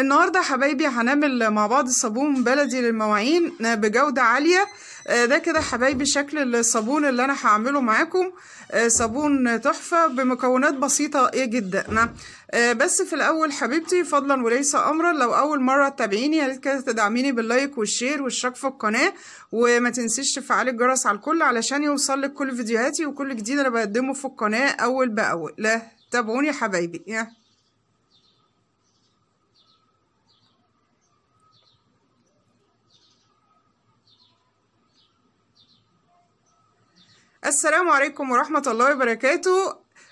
النهاردة حبايبي هنعمل مع بعض صابون بلدي للمواعين آه، بجودة عالية آه، ده كده حبايبي شكل الصابون اللي انا هعمله معاكم آه، صابون تحفة بمكونات بسيطة ايه جدا بس في الاول حبيبتي فضلا وليس امرا لو اول مرة تتابعيني يا ريت كده تدعميني باللايك والشير والاشتراك في القناة وما تنسيش تفعلي الجرس على الكل علشان يوصلك كل فيديوهاتي وكل جديد انا بقدمه في القناة اول باول لا تابعوني حبايبي السلام عليكم ورحمة الله وبركاته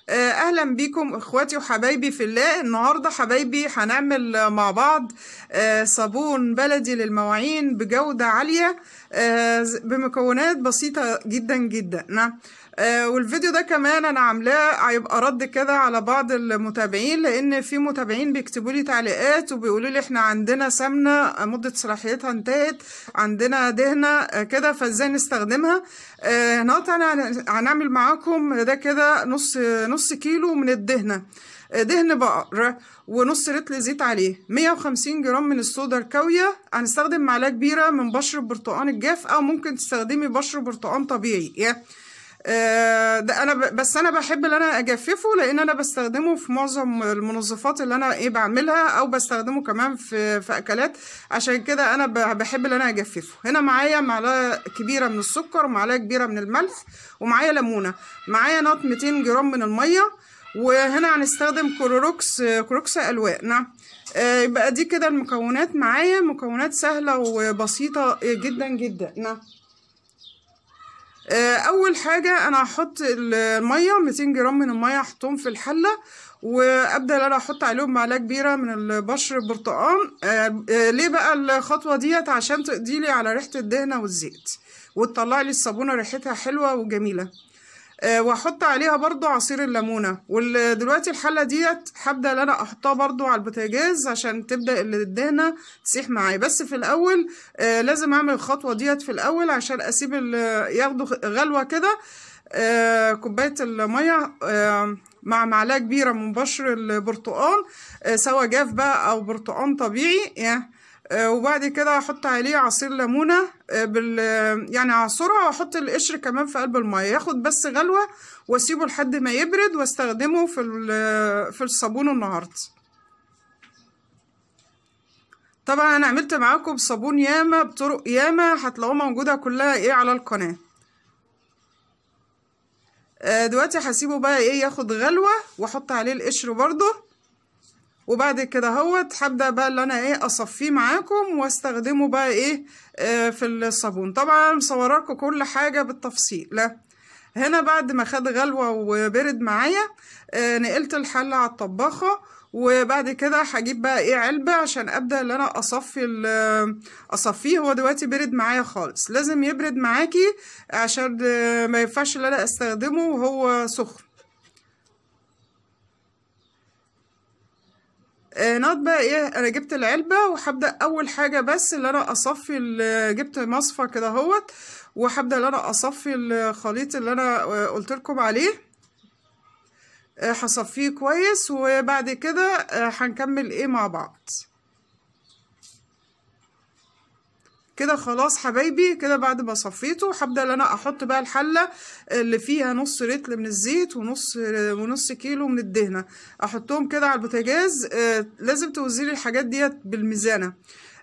آه، اهلا بيكم اخواتي وحبايبي في الله النهارده حبايبي هنعمل مع بعض آه، صابون بلدي للمواعين بجوده عاليه آه، بمكونات بسيطه جدا جدا نعم. آه، والفيديو ده كمان انا عاملاه هيبقى رد كده على بعض المتابعين لان في متابعين بيكتبوا لي تعليقات وبيقولوا لي احنا عندنا سمنه آه، مده صلاحيتها انتهت عندنا دهنه آه، كده فازاي نستخدمها النهارده انا هنعمل معاكم ده كده نص نص كيلو من الدهنه دهن بقر ونص رتل زيت عليه 150 جرام من الصودا الكاوية هنستخدم معلقة كبيرة من بشر البرتقان الجاف أو ممكن تستخدمي بشر برتقان طبيعي آه، ده انا بس انا بحب ان انا اجففه لان انا بستخدمه في معظم المنظفات اللي انا ايه بعملها او بستخدمه كمان في في اكلات عشان كده انا بحب ان انا اجففه هنا معايا معلقه كبيره من السكر ومعلقه كبيره من الملح ومعايا ليمونه معايا نط 200 جرام من الميه وهنا هنستخدم كلوروكس كلوروكس الوان نعم. آه، يبقى دي كده المكونات معايا مكونات سهله وبسيطه جدا جدا نعم. آه، اول حاجه انا هحط الميه 200 جرام من الميه احطهم في الحله وابدا انا احط عليهم معلقه كبيره من البشر البرتقان آه، آه، ليه بقى الخطوه ديت عشان تقضيلي على ريحه الدهنه والزيت وتطلعلي الصابونه ريحتها حلوه وجميله آه، واحط عليها برضو عصير الليمونه ودلوقتي الحله ديت هبدا ان انا احطها برضو على البوتاجاز عشان تبدا الدهنه تسيح معايا بس في الاول آه، لازم اعمل الخطوه ديت في الاول عشان اسيب ياخدوا غلوه كده آه، كوبايه الميه مع معلقه كبيره من بشر البرتقال سواء جاف بقى او برتقال طبيعي يعني آه، وبعد كده هحط عليه عصير ليمونه آه، بال آه، يعني اعصرها واحط القشر كمان في قلب الميه ياخد بس غلوه واسيبه لحد ما يبرد واستخدمه في في الصابون النهارده طبعا انا عملت معاكم صابون ياما بطرق ياما هتلاقوها موجوده كلها ايه على القناه دلوقتي هسيبه بقى ايه ياخد غلوه واحط عليه القشر برضه وبعد كده هوت هبدا بقى اللي انا ايه اصفيه معاكم واستخدمه بقى ايه آه في الصابون طبعا مصوراكم كل حاجه بالتفصيل لا هنا بعد ما خد غلوه وبرد معايا آه نقلت الحل على الطباخه وبعد كده هجيب بقى ايه علبه عشان ابدا ان انا اصفي اصفيه هو دلوقتي برد معايا خالص لازم يبرد معاكي عشان آه، ما ينفعش ان انا استخدمه وهو سخن آه، نقعد بقى ايه انا جبت العلبه وهبدا اول حاجه بس اللي انا اصفي جبت مصفى كده اهوت وهبدا اللي انا اصفي الخليط اللي انا آه، قلت لكم عليه آه، هصفيه كويس وبعد كده هنكمل ايه مع بعض كده خلاص حبايبي كده بعد ما صفيته هبدا ان انا احط بقى الحله اللي فيها نص رتل من الزيت ونص ونص كيلو من الدهنه احطهم كده على البوتاجاز آه، لازم توزيلي الحاجات ديت بالميزانه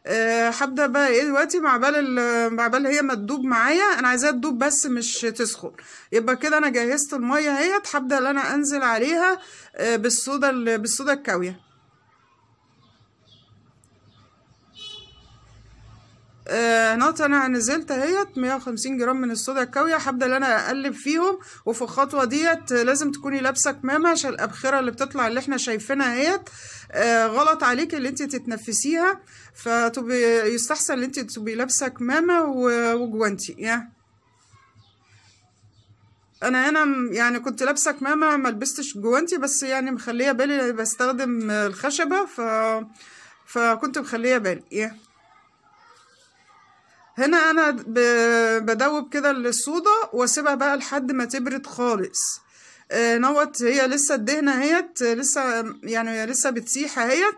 آه، هبدا أه بقى ايه دلوقتي مع بال مع بال هي ما تدوب معايا انا عايزاها تدوب بس مش تسخن يبقى كده انا جهزت الميه اهيت هبدا ان انا انزل عليها آه، بالصودا بالصودا الكاويه آه نقطة انا نزلت اهيت 150 جرام من الصودا الكاوية هبدا ان انا اقلب فيهم وفي الخطوة ديت لازم تكوني لابسة كمامة عشان الابخرة اللي بتطلع اللي احنا شايفينها اهيت آه غلط عليك اللي انت تتنفسيها فتبي يستحسن اللي انت تبقي لابسة كمامة وجوانتي يعني انا هنا يعني كنت لابسه كمامه ما لبستش جوانتي بس يعني مخليه بالي بستخدم الخشبه ف فكنت مخليه بالي هنا انا بدوب كده للصودا واسيبها بقى لحد ما تبرد خالص آه، نوت هي لسه الدهنه اهيت لسه يعني لسه بتسيح اهيت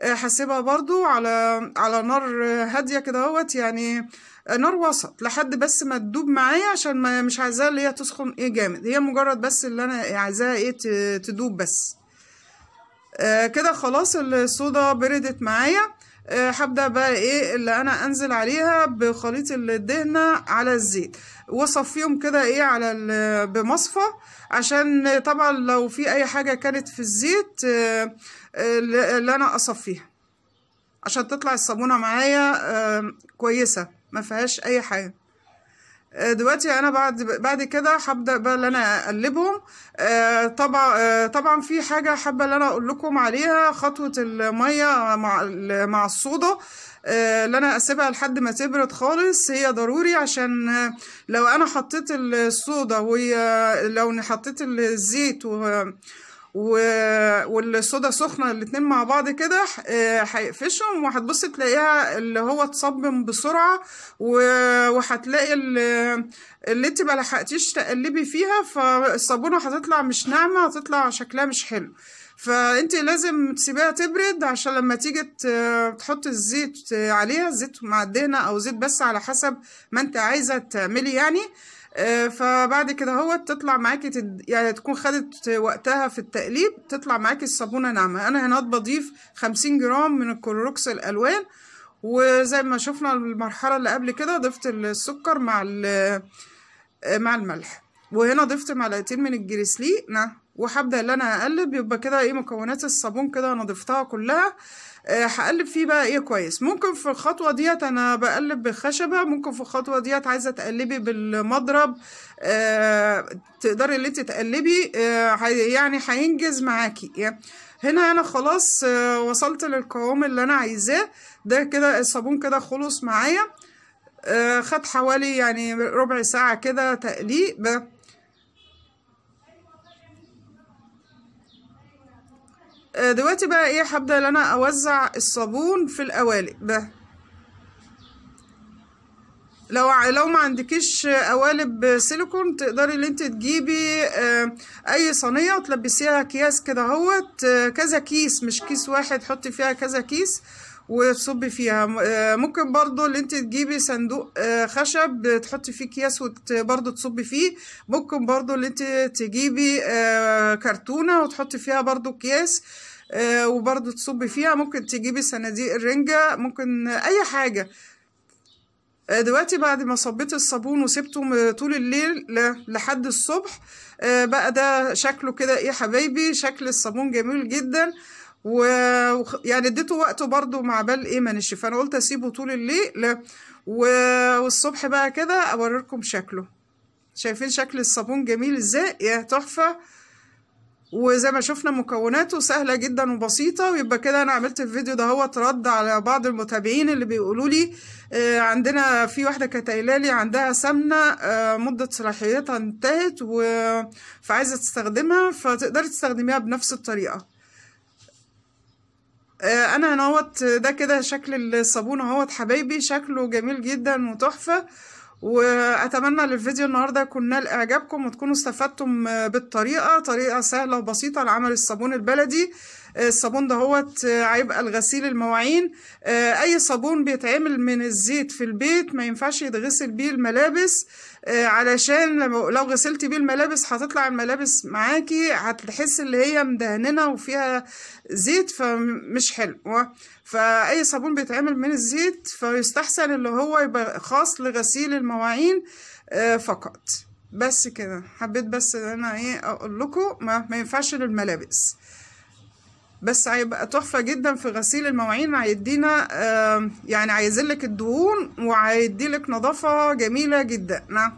آه، هسيبها برضو على على نار هاديه كده اهوت يعني نار وسط لحد بس ما تدوب معايا عشان ما مش عايزاها اللي هي تسخن ايه جامد هي مجرد بس اللي انا عايزاها ايه تدوب بس آه، كده خلاص الصودا بردت معايا آه، هبدأ بقى ايه اللي انا انزل عليها بخليط الدهنة على الزيت واصفيهم كده ايه على بمصفى عشان طبعا لو في اي حاجة كانت في الزيت آه، اللي انا اصفيها عشان تطلع الصابونة معايا كويسة ما فيهاش اي حاجة آه، دلوقتي انا بعد بعد كده هبدا بقى ان انا اقلبهم آه، طبعا آه، طبعا في حاجه حابه ان انا اقول لكم عليها خطوه الميه مع مع الصودا اللي انا اسيبها لحد ما تبرد خالص هي ضروري عشان لو انا حطيت الصودا ولو حطيت الزيت و و... والصودا سخنه الاتنين مع بعض كده آه، هيقفشهم وهتبص تلاقيها اللي هو اتصبم بسرعه وهتلاقي اللي انت ما لحقتيش تقلبي فيها فالصابونه هتطلع مش ناعمه هتطلع شكلها مش حلو فانت لازم تسيبيها تبرد عشان لما تيجي تحطي الزيت عليها زيت مع او زيت بس على حسب ما انت عايزه تعملي يعني آه، فبعد كده هو تطلع معاكي تد... يعني تكون خدت وقتها في التقليب تطلع معاكي الصابونه ناعمه انا هنا بضيف 50 جرام من الكلوروكس الالوان وزي ما شفنا المرحله اللي قبل كده ضفت السكر مع آه، مع الملح وهنا ضفت معلقتين من الجريسلي نعم. وهبدا ان انا اقلب يبقى كده ايه مكونات الصابون كده انا ضفتها كلها آه، هقلب فيه بقى ايه كويس ممكن في الخطوه ديت انا بقلب بخشبه ممكن في الخطوه ديت عايزه تقلبي بالمضرب آه، تقدري اللي انت تقلبي آه، يعني هينجز معاكي يعني هنا انا خلاص وصلت للقوام اللي انا عايزاه ده كده الصابون كده خلص معايا خد حوالي يعني ربع ساعه كده تقليب آه، دلوقتي بقى ايه هبدا ان انا اوزع الصابون في القوالب ده لو لو ما عندكيش قوالب سيليكون تقدري ان انت تجيبي آه، اي صينيه وتلبسيها اكياس كده اهوت آه، كذا كيس مش كيس واحد حطي فيها كذا كيس وتصبي فيها آه، ممكن برضو اللي انت تجيبي صندوق آه، خشب تحطي فيه اكياس برضو تصبي فيه ممكن برضو اللي انت تجيبي آه، كرتونة وتحطي فيها برضو اكياس وبرضو تصبي فيها ممكن تجيبي صناديق الرنجة ممكن اي حاجة دلوقتي بعد ما صبيت الصابون وسبته طول الليل لحد الصبح بقى ده شكله كده ايه حبايبي شكل الصابون جميل جدا و يعني اديته وقته برضو مع بال ايه ما نشف فانا قلت اسيبه طول الليل و... والصبح بقى كده اوريكم شكله شايفين شكل الصابون جميل ازاي يا تحفه وزي ما شفنا مكوناته سهله جدا وبسيطه ويبقى كده انا عملت الفيديو ده هو رد على بعض المتابعين اللي بيقولوا لي آه، عندنا في واحده كتايلالي عندها سمنه آه، مده صلاحيتها انتهت و... فعايزه تستخدمها فتقدري تستخدميها بنفس الطريقه آه، انا هنوت ده كده شكل الصابون اهوت حبايبي شكله جميل جدا وتحفه واتمنى للفيديو النهارده يكون نال اعجابكم وتكونوا استفدتم بالطريقه طريقه سهله وبسيطه لعمل الصابون البلدي آه، الصابون ده هوت هيبقى آه، الغسيل المواعين آه، اي صابون بيتعمل من الزيت في البيت ما ينفعش يتغسل بيه الملابس علشان لو غسلتي بيه الملابس هتطلع الملابس معاكي هتحس اللي هي مدهننه وفيها زيت فمش حلو فاي صابون بيتعمل من الزيت فيستحسن اللي هو يبقى خاص لغسيل المواعين فقط بس كده حبيت بس ان انا ايه اقول لكم ما, ما ينفعش للملابس بس هيبقى تحفه جدا في غسيل المواعين هيدينا يعني عايزلك الدهون وهيديلك نظافه جميله جدا نعم.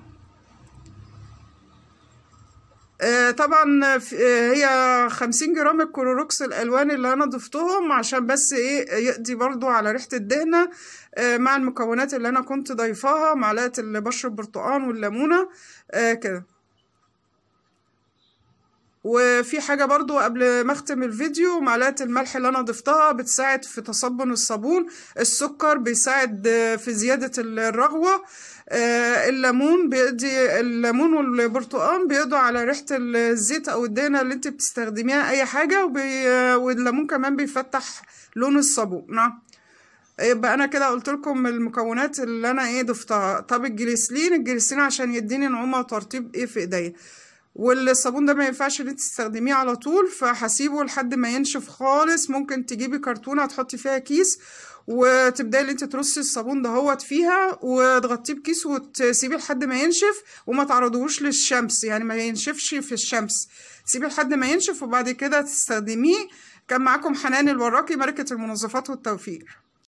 آه، طبعا آه، هي 50 جرام الكلوروكس الالوان اللي انا ضفتهم عشان بس ايه يقضي برضو على ريحه الدهنه آه، مع المكونات اللي انا كنت ضايفاها معلقه البشر البرتقال والليمونه كده وفي حاجة برضو قبل ما اختم الفيديو معلقة الملح اللي انا ضفتها بتساعد في تصبن الصابون السكر بيساعد في زيادة الرغوة آه، الليمون بيقضي الليمون والبرتقان بيقضوا على ريحة الزيت او الدهنة اللي انت بتستخدميها اي حاجة وبي... والليمون كمان بيفتح لون الصابون نعم يبقى انا كده قلت لكم المكونات اللي انا ايه ضفتها طب الجليسلين الجليسلين عشان يديني نعومه وترطيب ايه في ايديا والصابون ده ما ينفعش ان انت تستخدميه على طول فهسيبه لحد ما ينشف خالص ممكن تجيبي كرتونه تحطي فيها كيس وتبداي ان انت ترصي الصابون دهوت فيها وتغطيه بكيس وتسيبيه لحد ما ينشف وما تعرضوش للشمس يعني ما ينشفش في الشمس سيبيه لحد ما ينشف وبعد كده تستخدميه كان معاكم حنان الوراقي ملكه المنظفات والتوفير